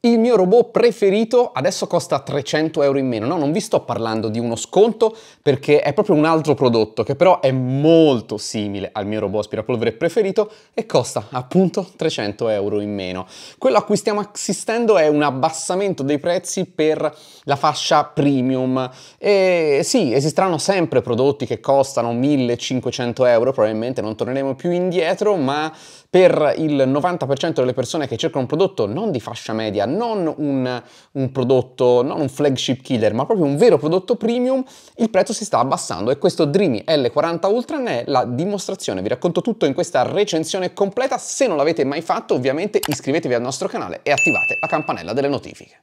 Il mio robot preferito adesso costa 300 euro in meno, no? Non vi sto parlando di uno sconto perché è proprio un altro prodotto che però è molto simile al mio robot aspirapolvere preferito e costa appunto 300 euro in meno. Quello a cui stiamo assistendo è un abbassamento dei prezzi per la fascia premium e sì, esisteranno sempre prodotti che costano 1500 euro, probabilmente non torneremo più indietro, ma per il 90% delle persone che cercano un prodotto non di fascia media, non un, un prodotto, non un flagship killer, ma proprio un vero prodotto premium, il prezzo si sta abbassando e questo Dreamy L40 Ultra ne è la dimostrazione. Vi racconto tutto in questa recensione completa, se non l'avete mai fatto ovviamente iscrivetevi al nostro canale e attivate la campanella delle notifiche.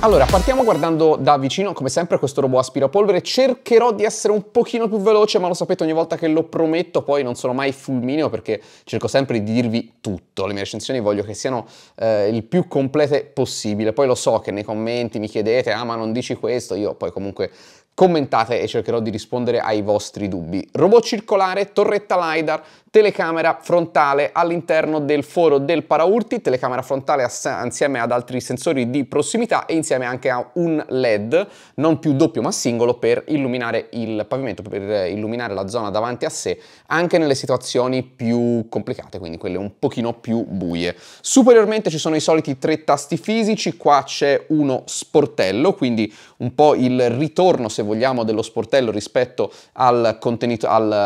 Allora, partiamo guardando da vicino, come sempre, questo robot aspirapolvere. Cercherò di essere un pochino più veloce, ma lo sapete ogni volta che lo prometto, poi non sono mai fulmineo perché cerco sempre di dirvi tutto. Le mie recensioni voglio che siano eh, il più complete possibile. Poi lo so che nei commenti mi chiedete, ah ma non dici questo, io poi comunque Commentate e cercherò di rispondere ai vostri dubbi. Robot circolare, torretta LiDAR, telecamera frontale all'interno del foro del paraurti, telecamera frontale ass- insieme ad altri sensori di prossimità e insieme anche a un LED, non più doppio ma singolo, per illuminare il pavimento, per illuminare la zona davanti a sé, anche nelle situazioni più complicate, quindi quelle un pochino più buie. Superiormente ci sono i soliti tre tasti fisici, qua c'è uno sportello, quindi un po' il ritorno se vogliamo, dello sportello rispetto al al,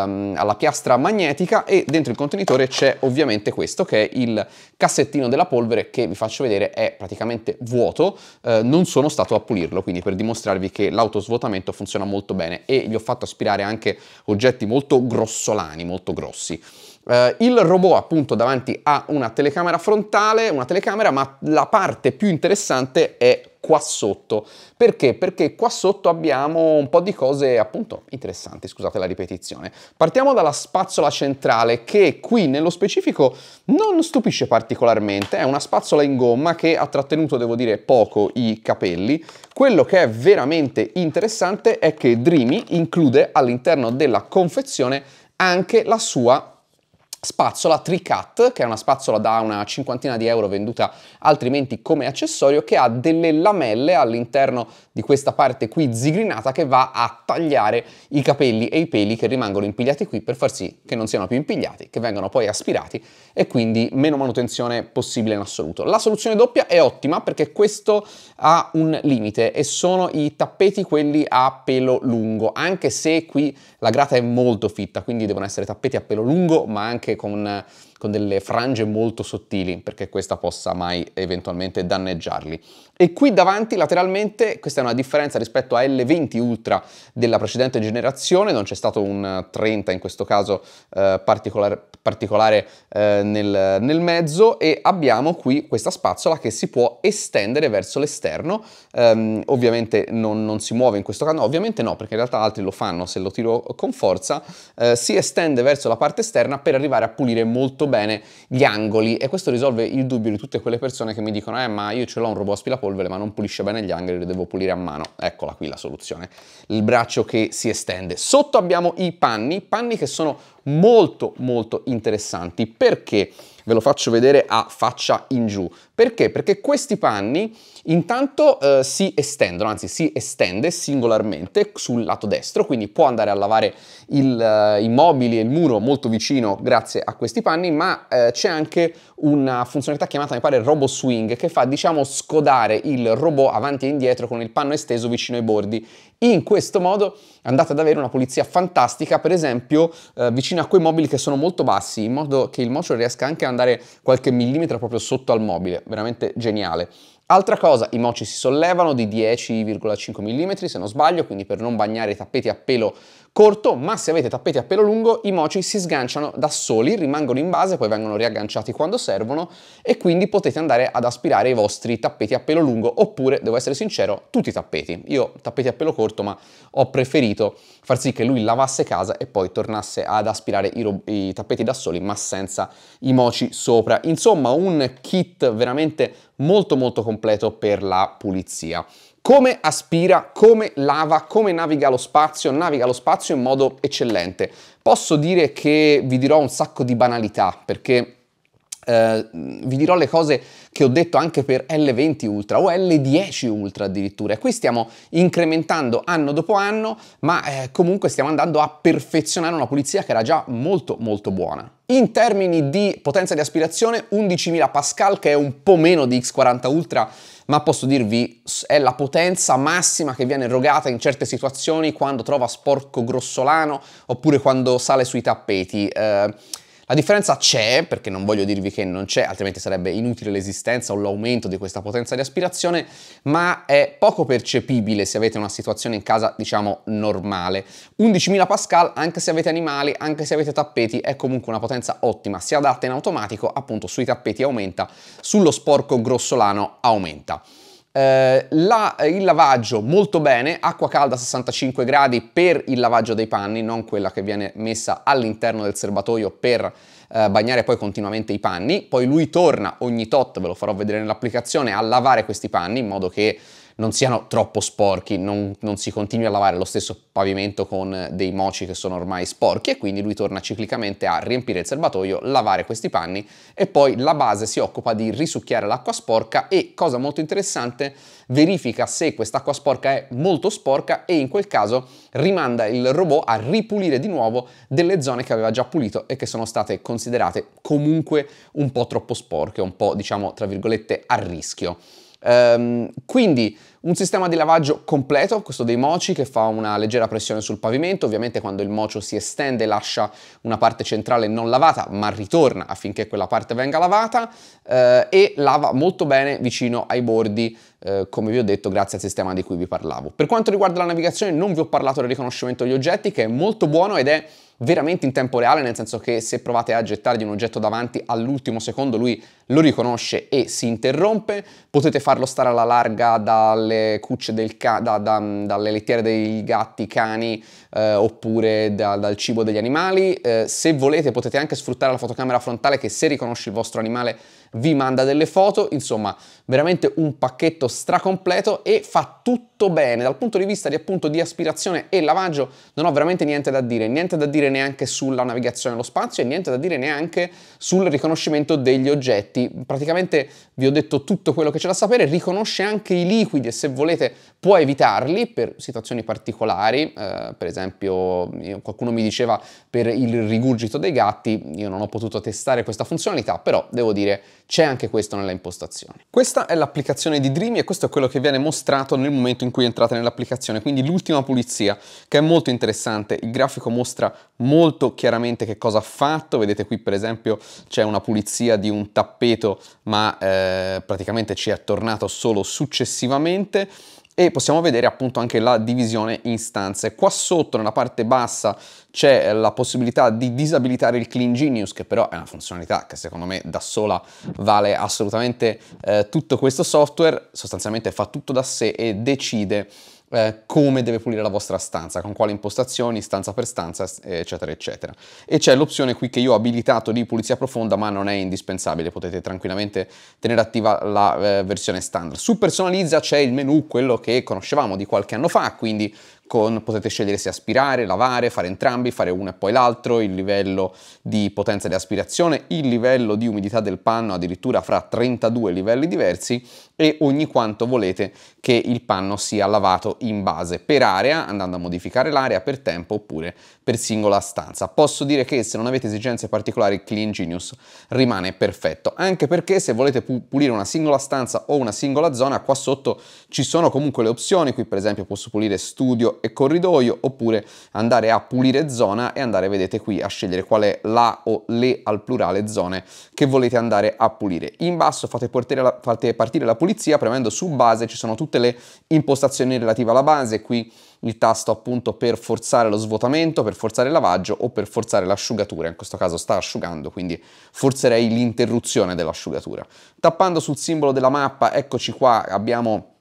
um, alla piastra magnetica e dentro il contenitore c'è ovviamente questo che è il cassettino della polvere che vi faccio vedere è praticamente vuoto, eh, non sono stato a pulirlo, quindi per dimostrarvi che l'autosvuotamento funziona molto bene e gli ho fatto aspirare anche oggetti molto grossolani, molto grossi. Uh, il robot appunto davanti ha una telecamera frontale, una telecamera, ma la parte più interessante è qua sotto. Perché? Perché qua sotto abbiamo un po' di cose appunto interessanti, scusate la ripetizione. Partiamo dalla spazzola centrale che qui nello specifico non stupisce particolarmente, è una spazzola in gomma che ha trattenuto, devo dire, poco i capelli. Quello che è veramente interessante è che Dreamy include all'interno della confezione anche la sua spazzola Tricat, che è una spazzola da una cinquantina di euro venduta altrimenti come accessorio, che ha delle lamelle all'interno di questa parte qui zigrinata che va a tagliare i capelli e i peli che rimangono impigliati qui per far sì che non siano più impigliati, che vengano poi aspirati e quindi meno manutenzione possibile in assoluto. La soluzione doppia è ottima perché questo ha un limite e sono i tappeti quelli a pelo lungo, anche se qui la grata è molto fitta, quindi devono essere tappeti a pelo lungo ma anche anche con con delle frange molto sottili perché questa possa mai eventualmente danneggiarli. E qui davanti lateralmente, questa è una differenza rispetto a L20 Ultra della precedente generazione, non c'è stato un 30 in questo caso eh, particolare, particolare eh, nel, nel, mezzo e abbiamo qui questa spazzola che si può estendere verso l'esterno, ehm, ovviamente non, non, si muove in questo caso, no, ovviamente no perché in realtà altri lo fanno se lo tiro con forza, eh, si estende verso la parte esterna per arrivare a pulire molto bene gli angoli e questo risolve il dubbio di tutte quelle persone che mi dicono eh ma io ce l'ho un robot aspirapolvere ma non pulisce bene gli angoli, lo devo pulire a mano. Eccola qui la soluzione, il braccio che si estende. Sotto abbiamo i panni, panni che sono molto molto interessanti perché ve lo faccio vedere a faccia in giù. Perché? Perché questi panni intanto eh, si estendono, anzi si estende singolarmente sul lato destro, quindi può andare a lavare il, eh, i mobili e il muro molto vicino grazie a questi panni, ma eh, c'è anche una funzionalità chiamata, mi pare, Robo Swing, che fa, diciamo, scodare il robot avanti e indietro con il panno esteso vicino ai bordi. In questo modo andate ad avere una pulizia fantastica, per esempio, eh, vicino a quei mobili che sono molto bassi, in modo che il motion riesca anche ad andare qualche millimetro proprio sotto al mobile veramente geniale. Altra cosa, i mochi si sollevano di 10,5 mm se non sbaglio, quindi per non bagnare i tappeti a pelo corto, ma se avete tappeti a pelo lungo i moci si sganciano da soli, rimangono in base, poi vengono riagganciati quando servono e quindi potete andare ad aspirare i vostri tappeti a pelo lungo oppure, devo essere sincero, tutti i tappeti. Io tappeti a pelo corto, ma ho preferito far sì che lui lavasse casa e poi tornasse ad aspirare i, i tappeti da soli, ma senza i moci sopra. Insomma, un kit veramente molto molto completo per la pulizia come aspira, come lava, come naviga lo spazio, naviga lo spazio in modo eccellente. Posso dire che vi dirò un sacco di banalità perché eh, vi dirò le cose che ho detto anche per L20 Ultra o L10 Ultra addirittura e qui stiamo incrementando anno dopo anno ma eh, comunque stiamo andando a perfezionare una pulizia che era già molto molto buona. In termini di potenza di aspirazione 11.000 Pascal che è un po' meno di X40 Ultra ma posso dirvi è la potenza massima che viene erogata in certe situazioni quando trova sporco grossolano oppure quando sale sui tappeti. Eh, la differenza c'è, perché non voglio dirvi che non c'è, altrimenti sarebbe inutile l'esistenza o l'aumento di questa potenza di aspirazione, ma è poco percepibile se avete una situazione in casa, diciamo, normale. 11.000 Pascal, anche se avete animali, anche se avete tappeti, è comunque una potenza ottima, si adatta in automatico, appunto sui tappeti aumenta, sullo sporco grossolano aumenta eh, la, il lavaggio molto bene, acqua calda a 65 gradi per il lavaggio dei panni, non quella che viene messa all'interno del serbatoio per eh, bagnare poi continuamente i panni. Poi lui torna ogni tot, ve lo farò vedere nell'applicazione, a lavare questi panni in modo che non siano troppo sporchi, non, non, si continui a lavare lo stesso pavimento con dei moci che sono ormai sporchi e quindi lui torna ciclicamente a riempire il serbatoio, lavare questi panni e poi la base si occupa di risucchiare l'acqua sporca e, cosa molto interessante, verifica se quest'acqua sporca è molto sporca e in quel caso rimanda il robot a ripulire di nuovo delle zone che aveva già pulito e che sono state considerate comunque un po' troppo sporche, un po' diciamo tra virgolette a rischio. Um, quindi un sistema di lavaggio completo, questo dei moci, che fa una leggera pressione sul pavimento, ovviamente quando il mocio si estende lascia una parte centrale non lavata, ma ritorna affinché quella parte venga lavata eh, e lava molto bene vicino ai bordi, eh, come vi ho detto, grazie al sistema di cui vi parlavo. Per quanto riguarda la navigazione non vi ho parlato del riconoscimento degli oggetti, che è molto buono ed è veramente in tempo reale, nel senso che se provate a gettargli un oggetto davanti all'ultimo secondo lui lo riconosce e si interrompe, potete farlo stare alla larga dalle cucce del ca- da, da, dalle lettiere dei gatti, cani eh, oppure da, dal cibo degli animali, eh, se volete potete anche sfruttare la fotocamera frontale che se riconosce il vostro animale vi manda delle foto, insomma veramente un pacchetto stracompleto e fa tutto fatto bene dal punto di vista di, appunto, di aspirazione e lavaggio non ho veramente niente da dire, niente da dire neanche sulla navigazione nello spazio e niente da dire neanche sul riconoscimento degli oggetti. Praticamente vi ho detto tutto quello che c'è da sapere, riconosce anche i liquidi e se volete può evitarli per situazioni particolari, eh, per esempio io, qualcuno mi diceva per il rigurgito dei gatti, io non ho potuto testare questa funzionalità, però devo dire c'è anche questo nella impostazione. Questa è l'applicazione di Dreamy e questo è quello che viene mostrato nel momento in in cui entrate nell'applicazione, quindi l'ultima pulizia che è molto interessante, il grafico mostra molto chiaramente che cosa ha fatto, vedete qui per esempio c'è una pulizia di un tappeto ma eh, praticamente ci è tornato solo successivamente e possiamo vedere appunto anche la divisione in stanze. Qua sotto nella parte bassa c'è la possibilità di disabilitare il Clean Genius che però è una funzionalità che secondo me da sola vale assolutamente eh, tutto questo software, sostanzialmente fa tutto da sé e decide eh, come deve pulire la vostra stanza, con quali impostazioni, stanza per stanza, eccetera, eccetera. E c'è l'opzione qui che io ho abilitato di pulizia profonda, ma non è indispensabile, potete tranquillamente tenere attiva la eh, versione standard. Su personalizza c'è il menu, quello che conoscevamo di qualche anno fa, quindi con potete scegliere se aspirare, lavare, fare entrambi, fare uno e poi l'altro, il livello di potenza di aspirazione, il livello di umidità del panno addirittura fra 32 livelli diversi e ogni quanto volete che il panno sia lavato in base per area, andando a modificare l'area per tempo oppure per singola stanza. Posso dire che se non avete esigenze particolari Clean Genius rimane perfetto, anche perché se volete pulire una singola stanza o una singola zona, qua sotto ci sono comunque le opzioni, qui per esempio posso pulire studio e corridoio oppure andare a pulire zona e andare, vedete qui, a scegliere qual è la o le al plurale zone che volete andare a pulire. In basso fate, la, fate partire la pulizia premendo su base, ci sono tutte le impostazioni relative alla base, qui il tasto appunto per forzare lo svuotamento, per forzare il lavaggio o per forzare l'asciugatura, in questo caso sta asciugando, quindi forzerei l'interruzione dell'asciugatura. Tappando sul simbolo della mappa, eccoci qua, abbiamo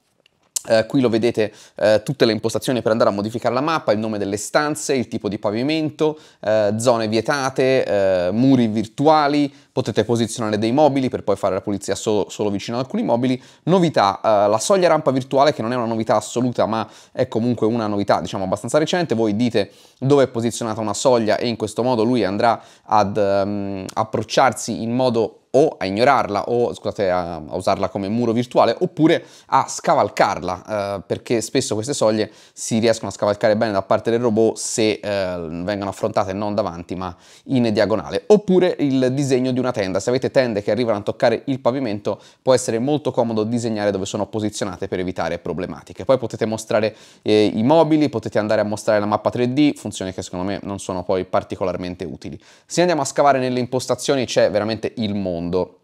Uh, qui lo vedete uh, tutte le impostazioni per andare a modificare la mappa, il nome delle stanze, il tipo di pavimento, uh, zone vietate, muri virtuali, potete posizionare dei mobili per poi fare la pulizia so solo vicino ad alcuni mobili. Novità, la soglia rampa virtuale che non è una novità assoluta ma è comunque una novità diciamo abbastanza recente, voi dite dove è posizionata una soglia e in questo modo lui andrà ad um, approcciarsi in modo o a ignorarla o scusate, a, a, usarla come muro virtuale oppure a scavalcarla eh, perché spesso queste soglie si riescono a scavalcare bene da parte del robot se eh, vengono affrontate non davanti ma in diagonale oppure il disegno di una tenda se avete tende che arrivano a toccare il pavimento può essere molto comodo disegnare dove sono posizionate per evitare problematiche poi potete mostrare eh, i mobili potete andare a mostrare la mappa 3D funzioni che secondo me non sono poi particolarmente utili se andiamo a scavare nelle impostazioni c'è veramente il mondo mondo.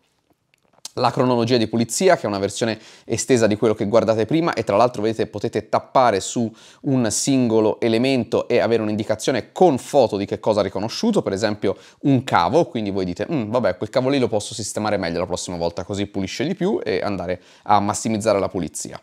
La cronologia di pulizia, che è una versione estesa di quello che guardate prima e tra l'altro vedete potete tappare su un singolo elemento e avere un'indicazione con foto di che cosa ha riconosciuto, per esempio un cavo, quindi voi dite mm, vabbè quel cavo lì lo posso sistemare meglio la prossima volta così pulisce di più e andare a massimizzare la pulizia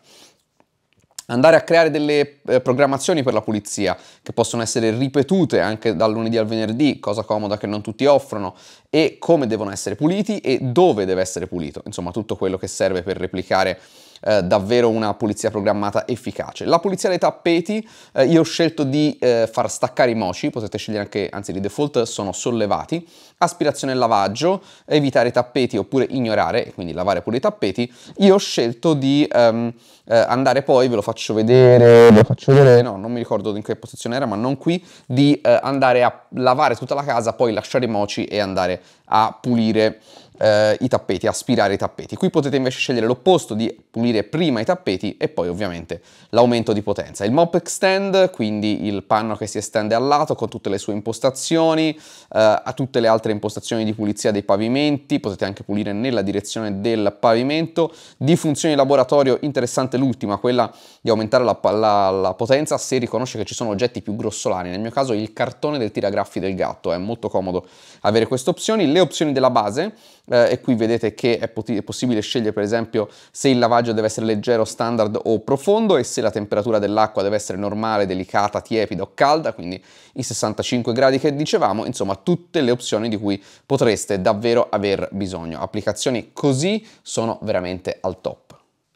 andare a creare delle eh, programmazioni per la pulizia che possono essere ripetute anche dal lunedì al venerdì, cosa comoda che non tutti offrono, e come devono essere puliti e dove deve essere pulito, insomma tutto quello che serve per replicare eh, davvero una pulizia programmata efficace. La pulizia dei tappeti, eh, io ho scelto di eh, far staccare i moci, potete scegliere anche, anzi di default sono sollevati, aspirazione e lavaggio, evitare i tappeti oppure ignorare, quindi lavare pure i tappeti. Io ho scelto di ehm, eh, andare poi, ve lo faccio vedere, ve lo faccio vedere, no, non mi ricordo in che posizione era, ma non qui, di eh, andare a lavare tutta la casa, poi lasciare i moci e andare a pulire eh, i tappeti, aspirare i tappeti. Qui potete invece scegliere l'opposto di pulire prima i tappeti e poi ovviamente l'aumento di potenza. Il mop extend, quindi il panno che si estende al lato con tutte le sue impostazioni, eh, a tutte le altre impostazioni di pulizia dei pavimenti, potete anche pulire nella direzione del pavimento. Di funzioni laboratorio interessante l'ultima, quella di aumentare la, la, la potenza se riconosce che ci sono oggetti più grossolani, nel mio caso il cartone del tiragraffi del gatto, è molto comodo avere queste opzioni. Le opzioni della base, eh, e qui vedete che è, è, possibile scegliere per esempio se il lavaggio deve essere leggero, standard o profondo e se la temperatura dell'acqua deve essere normale, delicata, tiepida o calda, quindi i 65 gradi che dicevamo, insomma tutte le opzioni di cui potreste davvero aver bisogno. Applicazioni così sono veramente al top.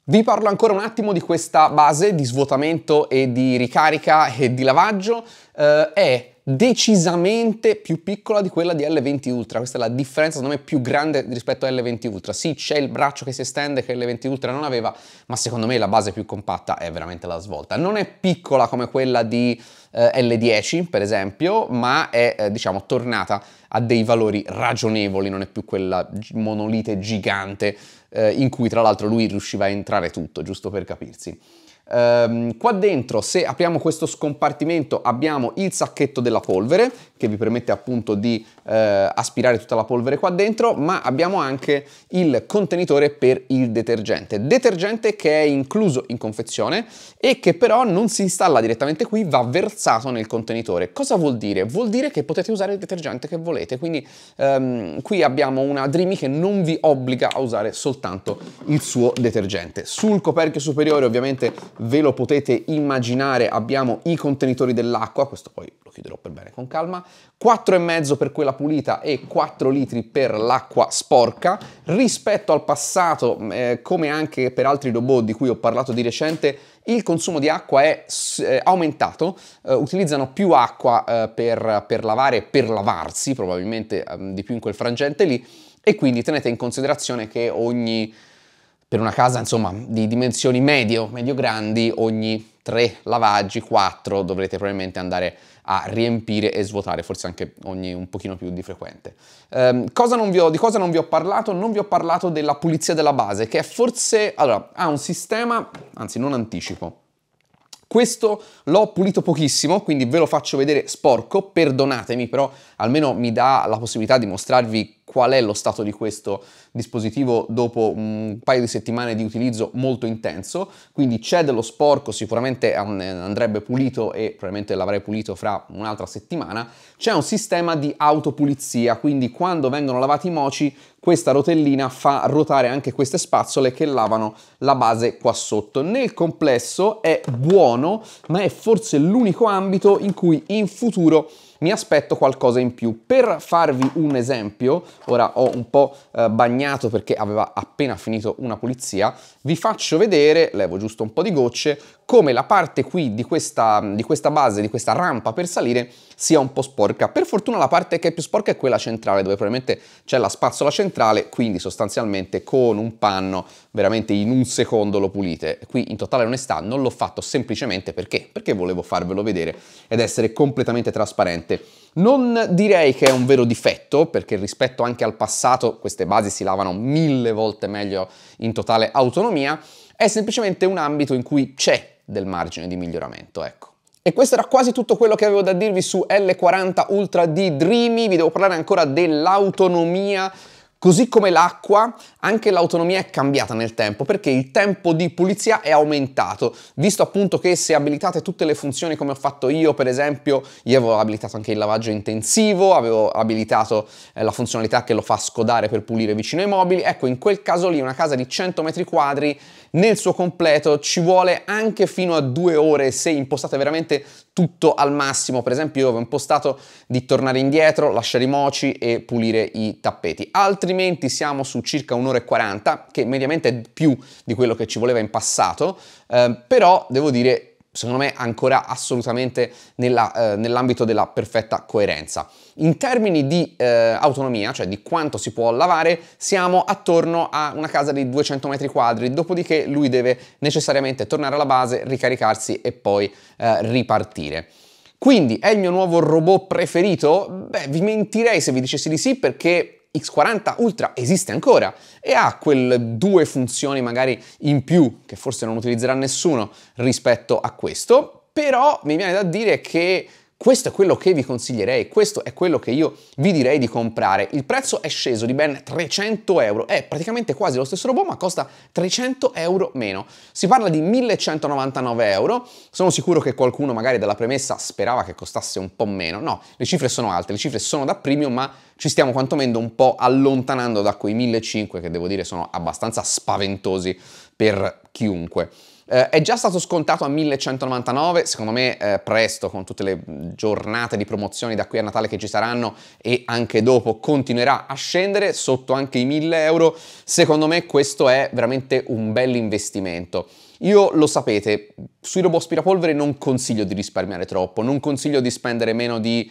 Vi parlo ancora un attimo di questa base di svuotamento e di ricarica e di lavaggio. Eh, è decisamente più piccola di quella di L20 Ultra. Questa è la differenza, secondo me, più grande rispetto a L20 Ultra. Sì, c'è il braccio che si estende che L20 Ultra non aveva, ma secondo me la base più compatta è veramente la svolta. Non è piccola come quella di eh, L10, per esempio, ma è, eh, diciamo, tornata a dei valori ragionevoli, non è più quella monolite gigante eh, in cui, tra l'altro, lui riusciva a entrare tutto, giusto per capirsi. Um, qua dentro, se apriamo questo scompartimento, abbiamo il sacchetto della polvere, che vi permette appunto di eh, aspirare tutta la polvere qua dentro, ma abbiamo anche il contenitore per il detergente. Detergente che è incluso in confezione e che però non si installa direttamente qui, va versato nel contenitore. Cosa vuol dire? Vuol dire che potete usare il detergente che volete, quindi um, qui abbiamo una Dreamy che non vi obbliga a usare soltanto il suo detergente. Sul coperchio superiore ovviamente ve lo potete immaginare, abbiamo i contenitori dell'acqua, questo poi lo chiuderò per bene con calma, 4,5 per quella pulita e 4 litri per l'acqua sporca. Rispetto al passato, mm, eh, come anche per altri robot di cui ho parlato di recente, il consumo di acqua è eh, aumentato, eh, utilizzano più acqua eh, per, per, lavare e per lavarsi, probabilmente ehm, di più in quel frangente lì, e quindi tenete in considerazione che ogni per una casa insomma di dimensioni medio, medio grandi, ogni tre lavaggi, quattro dovrete probabilmente andare a riempire e svuotare, forse anche ogni un pochino più di frequente. Eh, cosa ho, di cosa non vi ho parlato? Non vi ho parlato della pulizia della base, che è forse, allora, ha un sistema, anzi non anticipo, questo l'ho pulito pochissimo, quindi ve lo faccio vedere sporco, perdonatemi, però almeno mi dà la possibilità di mostrarvi qual è lo stato di questo dispositivo dopo un paio di settimane di utilizzo molto intenso, quindi c'è dello sporco, sicuramente andrebbe pulito e probabilmente l'avrei pulito fra un'altra settimana, c'è un sistema di autopulizia, quindi quando vengono lavati i moci questa rotellina fa ruotare anche queste spazzole che lavano la base qua sotto. Nel complesso è buono, ma è forse l'unico ambito in cui in futuro mi aspetto qualcosa in più. Per farvi un esempio, ora ho un po' eh, bagnato perché aveva appena finito una pulizia, vi faccio vedere, levo giusto un po' di gocce, come la parte qui di questa, di questa base, di questa rampa per salire sia un po' sporca. Per fortuna la parte che è più sporca è quella centrale dove probabilmente c'è la spazzola centrale, quindi sostanzialmente con un panno veramente in un secondo lo pulite. Qui in totale onestà non l'ho fatto semplicemente perché? Perché volevo farvelo vedere ed essere completamente trasparente. Non direi che è un vero difetto, perché rispetto anche al passato queste basi si lavano mille volte meglio in totale autonomia, è semplicemente un ambito in cui c'è del margine di miglioramento, ecco. E questo era quasi tutto quello che avevo da dirvi su L40 Ultra di Dreamy, vi devo parlare ancora dell'autonomia Così come l'acqua, anche l'autonomia è cambiata nel tempo, perché il tempo di pulizia è aumentato, visto appunto che se abilitate tutte le funzioni come ho fatto io, per esempio, io avevo abilitato anche il lavaggio intensivo, avevo abilitato eh, la funzionalità che lo fa scodare per pulire vicino ai mobili, ecco in quel caso lì una casa di 100 metri quadri nel suo completo ci vuole anche fino a due ore se impostate veramente tutto al massimo, per esempio io avevo impostato di tornare indietro, lasciare i moci e pulire i tappeti. Altri altrimenti siamo su circa un'ora e 40, che mediamente è più di quello che ci voleva in passato, eh, però devo dire secondo me ancora assolutamente nella, eh, nell'ambito della perfetta coerenza. In termini di eh, autonomia, cioè di quanto si può lavare, siamo attorno a una casa di 200 metri quadri, dopodiché lui deve necessariamente tornare alla base, ricaricarsi e poi eh, ripartire. Quindi è il mio nuovo robot preferito? Beh, vi mentirei se vi dicessi di sì perché X40 Ultra esiste ancora e ha quelle due funzioni magari in più che forse non utilizzerà nessuno rispetto a questo, però mi viene da dire che questo è quello che vi consiglierei, questo è quello che io vi direi di comprare. Il prezzo è sceso di ben 300 euro, è praticamente quasi lo stesso robot ma costa 300 euro meno. Si parla di 1199 euro, sono sicuro che qualcuno magari dalla premessa sperava che costasse un po' meno, no, le cifre sono alte, le cifre sono da premium ma ci stiamo quantomeno un po' allontanando da quei 1500 che devo dire sono abbastanza spaventosi per chiunque. Eh, è già stato scontato a 1199, secondo me eh, presto con tutte le giornate di promozioni da qui a Natale che ci saranno e anche dopo continuerà a scendere sotto anche i 1000 euro, secondo me questo è veramente un bel investimento. Io lo sapete, sui robot aspirapolvere non consiglio di risparmiare troppo, non consiglio di spendere meno di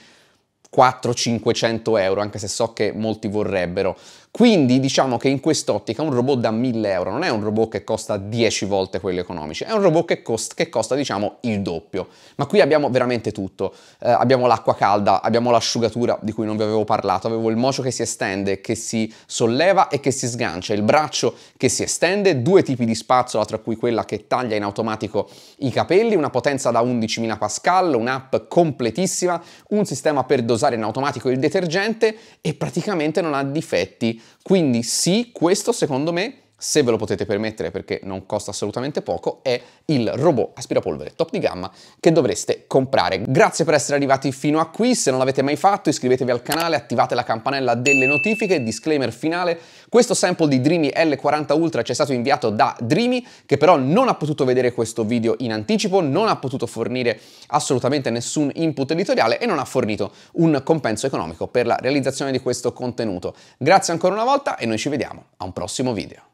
400-500 euro, anche se so che molti vorrebbero. Quindi diciamo che in quest'ottica un robot da 1000 euro non è un robot che costa 10 volte quello economico, è un robot che, cost che costa diciamo il doppio. Ma qui abbiamo veramente tutto, eh, abbiamo l'acqua calda, abbiamo l'asciugatura di cui non vi avevo parlato, avevo il mocio che si estende, che si solleva e che si sgancia, il braccio che si estende, due tipi di spazzola tra cui quella che taglia in automatico i capelli, una potenza da 11.000 pascal, un'app completissima, un sistema per dosare in automatico il detergente e praticamente non ha difetti quindi sì, questo secondo me se ve lo potete permettere perché non costa assolutamente poco, è il robot aspirapolvere top di gamma che dovreste comprare. Grazie per essere arrivati fino a qui, se non l'avete mai fatto iscrivetevi al canale, attivate la campanella delle notifiche, disclaimer finale, questo sample di Dreamy L40 Ultra ci è stato inviato da Dreamy che però non ha potuto vedere questo video in anticipo, non ha potuto fornire assolutamente nessun input editoriale e non ha fornito un compenso economico per la realizzazione di questo contenuto. Grazie ancora una volta e noi ci vediamo a un prossimo video.